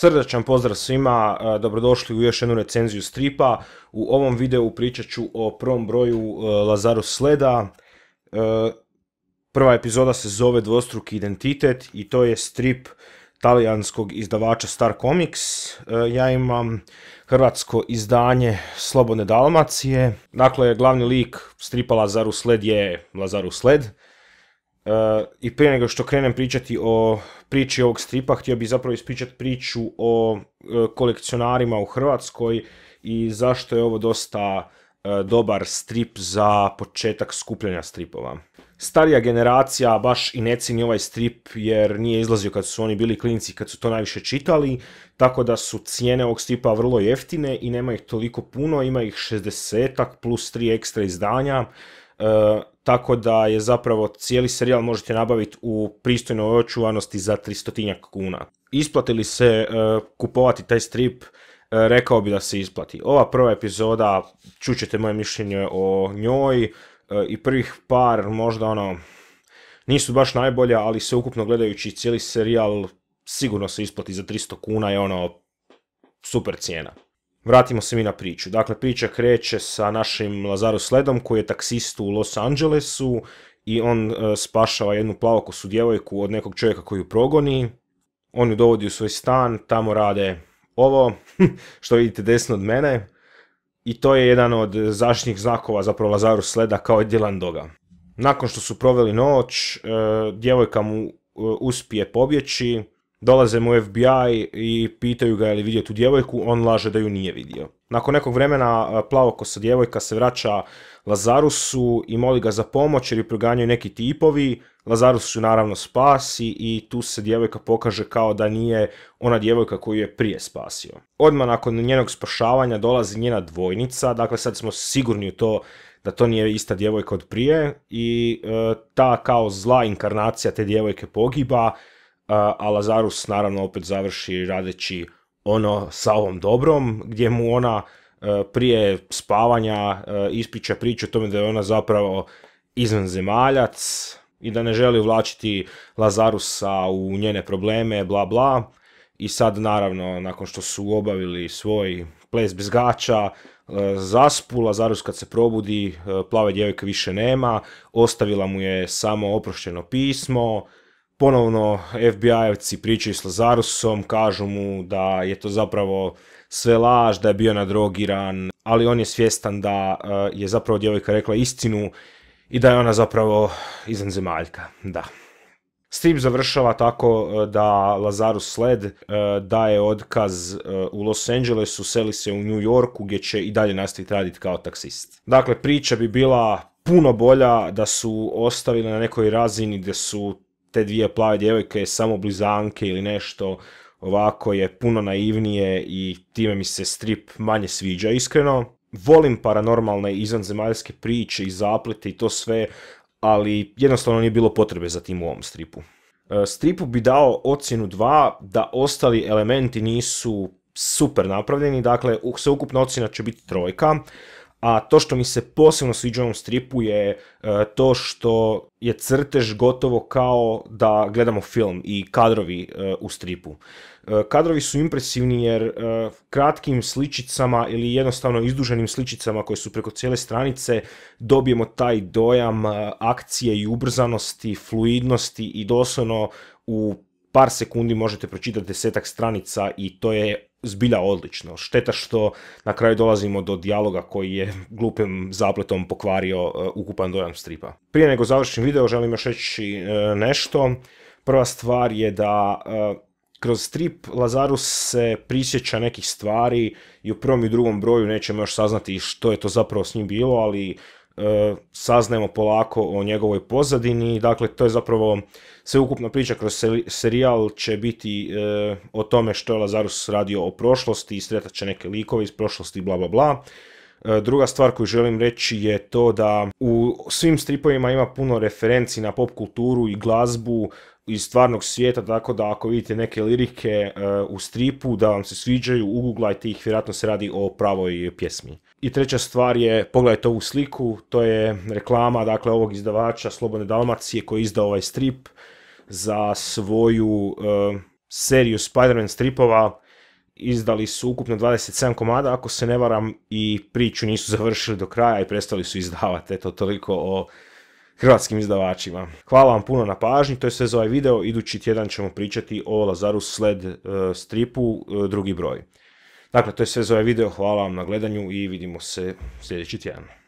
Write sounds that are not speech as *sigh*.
Srdačan pozdrav svima, e, dobrodošli u još jednu recenziju stripa. U ovom videu pričat ću o prvom broju e, Lazarus Sleda. E, prva epizoda se zove Dvostruki identitet i to je strip talijanskog izdavača Star Comics. Ja imam hrvatsko izdanje Slobodne Dalmacije. Dakle, glavni lik stripa Lazarus Sled je Lazarus Sled. I prije nego što krenem pričati o priči ovog stripa, htio bih zapravo ispričati priču o e, kolekcionarima u Hrvatskoj i zašto je ovo dosta e, dobar strip za početak skupljanja stripova. Starija generacija baš i ne cini ovaj strip jer nije izlazio kad su oni bili klinici, kad su to najviše čitali, tako da su cijene ovog stripa vrlo jeftine i nema ih toliko puno, ima ih 60 plus 3 ekstra izdanja, E, tako da je zapravo cijeli serijal možete nabaviti u pristojnoj očuvanosti za 300 kuna. Isplati li se e, kupovati taj strip, e, rekao bi da se isplati. Ova prva epizoda, čućete moje mišljenje o njoj i prvih par možda ono, nisu baš najbolja, ali se ukupno gledajući cijeli serijal sigurno se isplati za 300 kuna je ono super cijena. Vratimo se mi na priču. Dakle, priča kreće sa našim Lazaru Sledom koji je taksist u Los Angelesu i on e, spašava jednu plavokosu djevojku od nekog čovjeka koji ju progoni. On ju dovodi u svoj stan, tamo rade ovo, *laughs* što vidite desno od mene. I to je jedan od zaštitnih znakova zapravo Lazaru Sleda kao Dylan Doga. Nakon što su proveli noć, e, djevojka mu e, uspije pobjeći, Dolaze mu FBI i pitaju ga je li vidio tu djevojku, on laže da ju nije vidio. Nakon nekog vremena e, plavokosa djevojka se vraća Lazarusu i moli ga za pomoć jer ju proganjaju neki tipovi. Lazarus ju naravno spasi i tu se djevojka pokaže kao da nije ona djevojka koju je prije spasio. Odmah nakon njenog spašavanja dolazi njena dvojnica, dakle sad smo sigurni u to da to nije ista djevojka od prije i e, ta kao zla inkarnacija te djevojke pogiba a Lazarus naravno opet završi radeći ono sa ovom dobrom, gdje mu ona e, prije spavanja e, ispriča priču o tome da je ona zapravo izvanzemaljac i da ne želi uvlačiti Lazarusa u njene probleme, bla bla. I sad naravno, nakon što su obavili svoj ples bez gača, e, zaspu, Lazarus kad se probudi, plave djevojke više nema, ostavila mu je samo oprošteno pismo, Ponovno FBI-evci pričaju s Lazarusom, kažu mu da je to zapravo sve laž, da je bio nadrogiran, ali on je svjestan da eh, je zapravo djevojka rekla istinu i da je ona zapravo izanzemaljka, da. Strip završava tako eh, da Lazarus Sled eh, daje otkaz u Los Angelesu, seli se u New Yorku gdje će i dalje nastaviti raditi kao taksist. Dakle, priča bi bila puno bolja da su ostavili na nekoj razini gdje su te dvije plave djevojke samo blizanke ili nešto ovako je puno naivnije i time mi se strip manje sviđa iskreno. Volim paranormalne izvanzemaljske priče i zaplete i to sve, ali jednostavno nije bilo potrebe za tim u ovom stripu. E, stripu bi dao ocjenu 2 da ostali elementi nisu super napravljeni, dakle sveukupna ocjena će biti trojka, a to što mi se posebno sviđa u ovom stripu je e, to što je crtež gotovo kao da gledamo film i kadrovi e, u stripu. E, kadrovi su impresivni jer kratkim sličicama ili jednostavno izduženim sličicama koje su preko cijele stranice dobijemo taj dojam akcije i ubrzanosti, fluidnosti i doslovno u par sekundi možete pročitati desetak stranica i to je zbilja odlično. Šteta što na kraju dolazimo do dijaloga koji je glupim zapletom pokvario e, ukupan dojam stripa. Prije nego završim video želim još reći e, nešto. Prva stvar je da e, kroz strip Lazarus se prisjeća nekih stvari i u prvom i drugom broju nećemo još saznati što je to zapravo s njim bilo, ali E, saznajemo polako o njegovoj pozadini, dakle to je zapravo sveukupna priča kroz serijal će biti e, o tome što je Lazarus radio o prošlosti, i će neke likove iz prošlosti, bla bla bla. E, druga stvar koju želim reći je to da u svim stripovima ima puno referenci na pop kulturu i glazbu iz stvarnog svijeta, tako da ako vidite neke lirike e, u stripu da vam se sviđaju, uguglajte ih, vjerojatno se radi o pravoj pjesmi. I treća stvar je, pogledajte ovu sliku, to je reklama dakle ovog izdavača Slobodne Dalmacije koji je izdao ovaj strip za svoju e, seriju Spider-Man stripova izdali su ukupno 27 komada, ako se ne varam, i priču nisu završili do kraja i prestali su izdavati. Eto, toliko o hrvatskim izdavačima. Hvala vam puno na pažnji, to je sve za ovaj video. Idući tjedan ćemo pričati o Lazarus Sled e, stripu, e, drugi broj. Dakle, to je sve za ovaj video. Hvala vam na gledanju i vidimo se sljedeći tjedan.